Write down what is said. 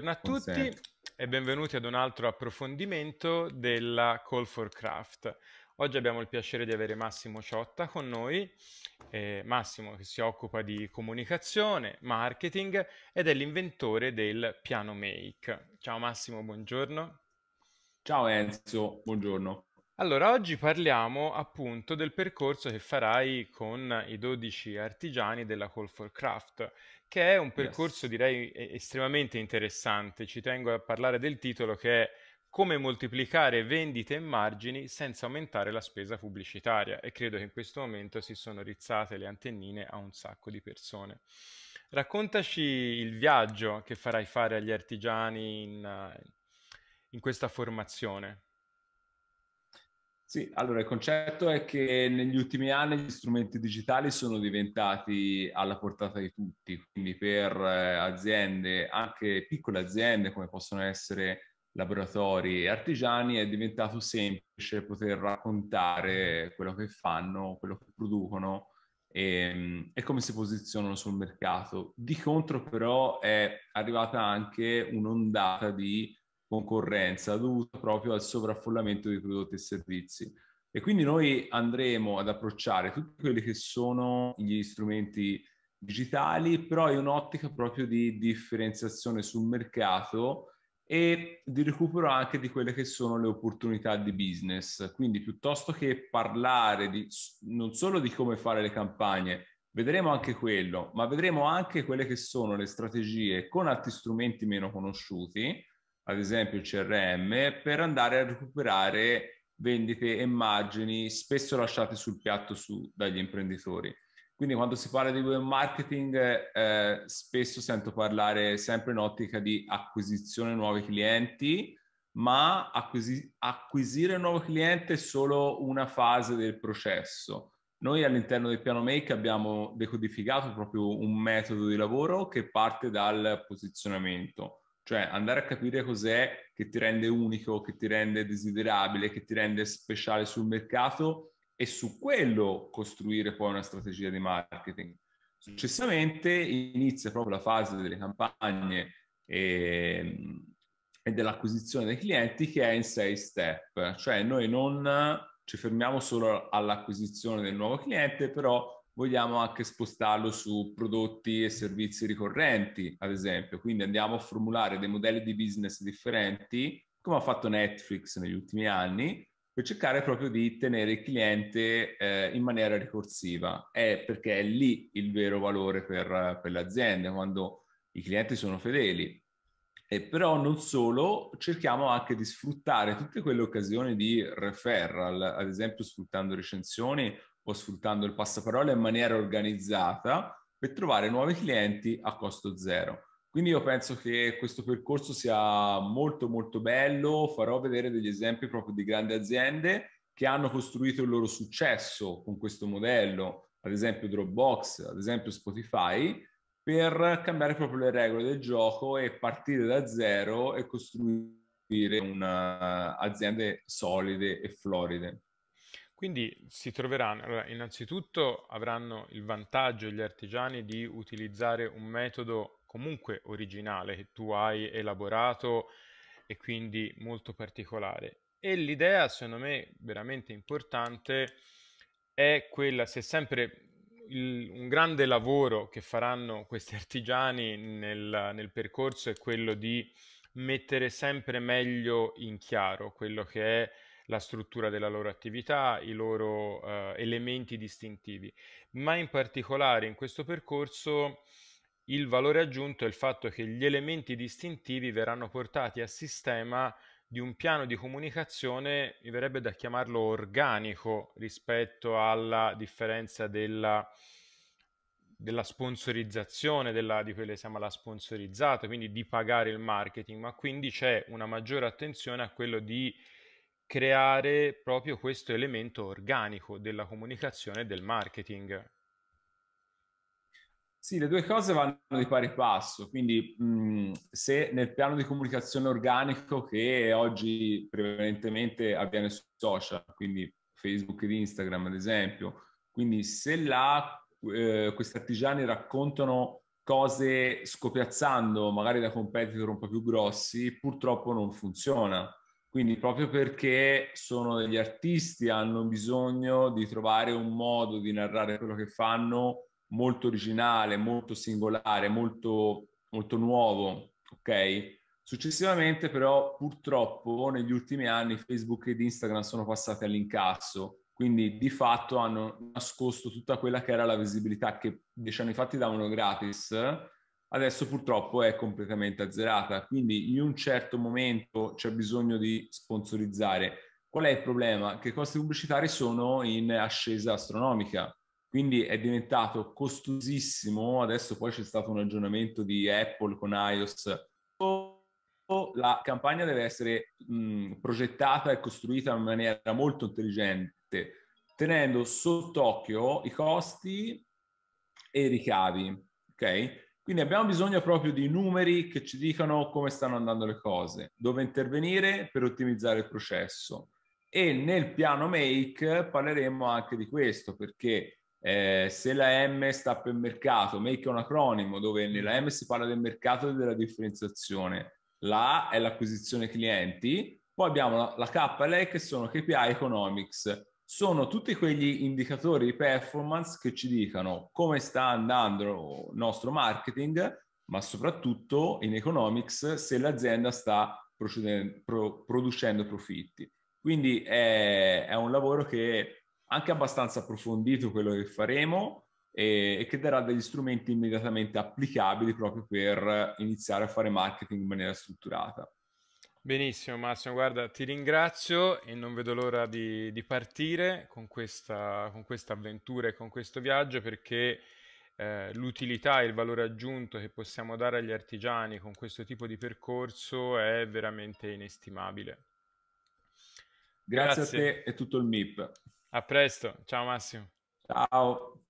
Buongiorno a tutti Buongiorno. e benvenuti ad un altro approfondimento della Call for Craft. Oggi abbiamo il piacere di avere Massimo Ciotta con noi, eh, Massimo che si occupa di comunicazione, marketing ed è l'inventore del piano Make. Ciao Massimo, buongiorno. Ciao Enzo, buongiorno. Allora, oggi parliamo appunto del percorso che farai con i 12 artigiani della Call for Craft, che è un Yes. percorso direi estremamente interessante. Ci tengo a parlare del titolo che è Come moltiplicare vendite e margini senza aumentare la spesa pubblicitaria e credo che in questo momento si sono rizzate le antennine a un sacco di persone. Raccontaci il viaggio che farai fare agli artigiani in, in questa formazione. Sì, allora il concetto è che negli ultimi anni gli strumenti digitali sono diventati alla portata di tutti, quindi per eh, aziende, anche piccole aziende come possono essere laboratori e artigiani, è diventato semplice poter raccontare quello che fanno, quello che producono e, ehm, e come si posizionano sul mercato. Di contro però è arrivata anche un'ondata di concorrenza dovuta proprio al sovraffollamento di prodotti e servizi. E quindi noi andremo ad approcciare tutti quelli che sono gli strumenti digitali, però in un'ottica proprio di differenziazione sul mercato e di recupero anche di quelle che sono le opportunità di business. Quindi piuttosto che parlare di, non solo di come fare le campagne, vedremo anche quello, ma vedremo anche quelle che sono le strategie con altri strumenti meno conosciuti, ad esempio il CRM, per andare a recuperare vendite e margini spesso lasciate sul piatto su, dagli imprenditori. Quindi quando si parla di web marketing eh, spesso sento parlare sempre in ottica di acquisizione nuovi clienti, ma acquisi- acquisire un nuovo cliente è solo una fase del processo. Noi all'interno del piano Make abbiamo decodificato proprio un metodo di lavoro che parte dal posizionamento. Cioè andare a capire cos'è che ti rende unico, che ti rende desiderabile, che ti rende speciale sul mercato e su quello costruire poi una strategia di marketing. Successivamente inizia proprio la fase delle campagne e, ehm, e dell'acquisizione dei clienti che è in sei step, cioè noi non ci fermiamo solo all'acquisizione del nuovo cliente, però vogliamo anche spostarlo su prodotti e servizi ricorrenti, ad esempio. Quindi andiamo a formulare dei modelli di business differenti, come ha fatto Netflix negli ultimi anni, per cercare proprio di tenere il cliente eh, in maniera ricorsiva. È perché è lì il vero valore per, per l'azienda, quando i clienti sono fedeli. E però non solo, cerchiamo anche di sfruttare tutte quelle occasioni di referral, ad esempio sfruttando recensioni o sfruttando il passaparola in maniera organizzata per trovare nuovi clienti a costo zero. Quindi io penso che questo percorso sia molto molto bello, farò vedere degli esempi proprio di grandi aziende che hanno costruito il loro successo con questo modello, ad esempio Dropbox, ad esempio Spotify, per cambiare proprio le regole del gioco e partire da zero e costruire una, aziende solide e floride. Quindi si troveranno, allora, innanzitutto avranno il vantaggio gli artigiani di utilizzare un metodo comunque originale che tu hai elaborato e quindi molto particolare. E l'idea, secondo me, veramente importante è quella, se sempre il, un grande lavoro che faranno questi artigiani nel, nel percorso è quello di mettere sempre meglio in chiaro quello che è la struttura della loro attività, i loro eh, elementi distintivi, ma in particolare in questo percorso il valore aggiunto è il fatto che gli elementi distintivi verranno portati a sistema di un piano di comunicazione, mi verrebbe da chiamarlo organico rispetto alla differenza della, della sponsorizzazione, della, di quelle che si chiama la sponsorizzata, quindi di pagare il marketing, ma quindi c'è una maggiore attenzione a quello di creare proprio questo elemento organico della comunicazione e del marketing. Sì, le due cose vanno di pari passo, quindi mh, mhmm, se nel piano di comunicazione organico che oggi prevalentemente avviene su social, quindi Facebook ed Instagram ad esempio, quindi se là eh, questi artigiani raccontano cose scopiazzando magari da competitor un po' più grossi, purtroppo non funziona, quindi proprio perché sono degli artisti hanno bisogno di trovare un modo di narrare quello che fanno molto originale, molto singolare, molto, molto nuovo, ok? Successivamente però purtroppo negli ultimi anni Facebook ed Instagram sono passati all'incasso, quindi di fatto hanno nascosto tutta quella che era la visibilità che dieci anni fa ti davano gratis, adesso purtroppo è completamente azzerata. Quindi in un certo momento c'è bisogno di sponsorizzare. Qual è il problema? Che i costi pubblicitari sono in ascesa astronomica, quindi è diventato costosissimo. Adesso poi c'è stato un aggiornamento di Apple con iOS. La campagna deve essere mh, progettata e costruita in maniera molto intelligente, tenendo sott'occhio i costi e i ricavi. Okay? Quindi abbiamo bisogno proprio di numeri che ci dicano come stanno andando le cose, dove intervenire per ottimizzare il processo. E nel piano Make parleremo anche di questo, perché eh, se la M sta per mercato, Make è un acronimo dove nella M si parla del mercato e della differenziazione, la A è l'acquisizione clienti, poi abbiamo la, la K e l'E che sono KPI Economics, sono tutti quegli indicatori di performance che ci dicano come sta andando il nostro marketing, ma soprattutto in economics se l'azienda sta pro, producendo profitti. Quindi è, è, un lavoro che è anche abbastanza approfondito quello che faremo e, e che darà degli strumenti immediatamente applicabili proprio per iniziare a fare marketing in maniera strutturata. Benissimo Massimo, guarda, ti ringrazio e non vedo l'ora di, di partire con questa, con questa avventura e con questo viaggio perché eh, l'utilità e il valore aggiunto che possiamo dare agli artigiani con questo tipo di percorso è veramente inestimabile. Grazie, Grazie a te e tutto il MIP. A presto, ciao Massimo. Ciao.